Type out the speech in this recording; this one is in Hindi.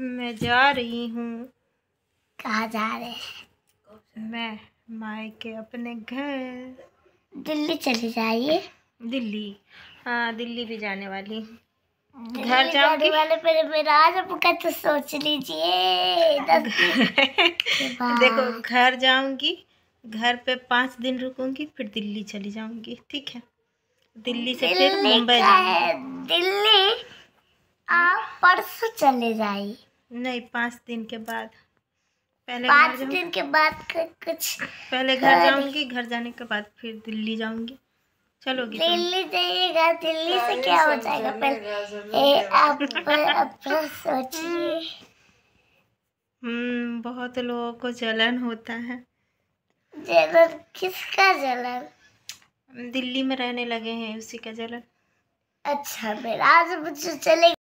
मैं जा रही हूँ कहाँ जा रहे हैं मैं मायके अपने घर दिल्ली चले जाइए दिल्ली हाँ दिल्ली भी जाने वाली घर जाने वाले पर मेरा आज आपका तो सोच लीजिए देखो घर जाऊंगी घर पे पाँच दिन रुकूंगी फिर दिल्ली चली जाऊंगी ठीक है दिल्ली से फिर मुंबई जाऊंगी दिल्ली आप परसों चले जाइए नहीं पाँच दिन के बाद पहले पाँच दिन के बाद कुछ पहले घर जाऊंगी घर जाने के बाद फिर दिल्ली जाऊंगी चलोगी तो। दिल्ली जाइएगा दिल्ली से क्या हो जाएगा पहले आप सोचिए हम्म बहुत लोगों को जलन होता है जलन किसका जलन दिल्ली में रहने लगे हैं उसी का जलन अच्छा फिर आज मुझे चले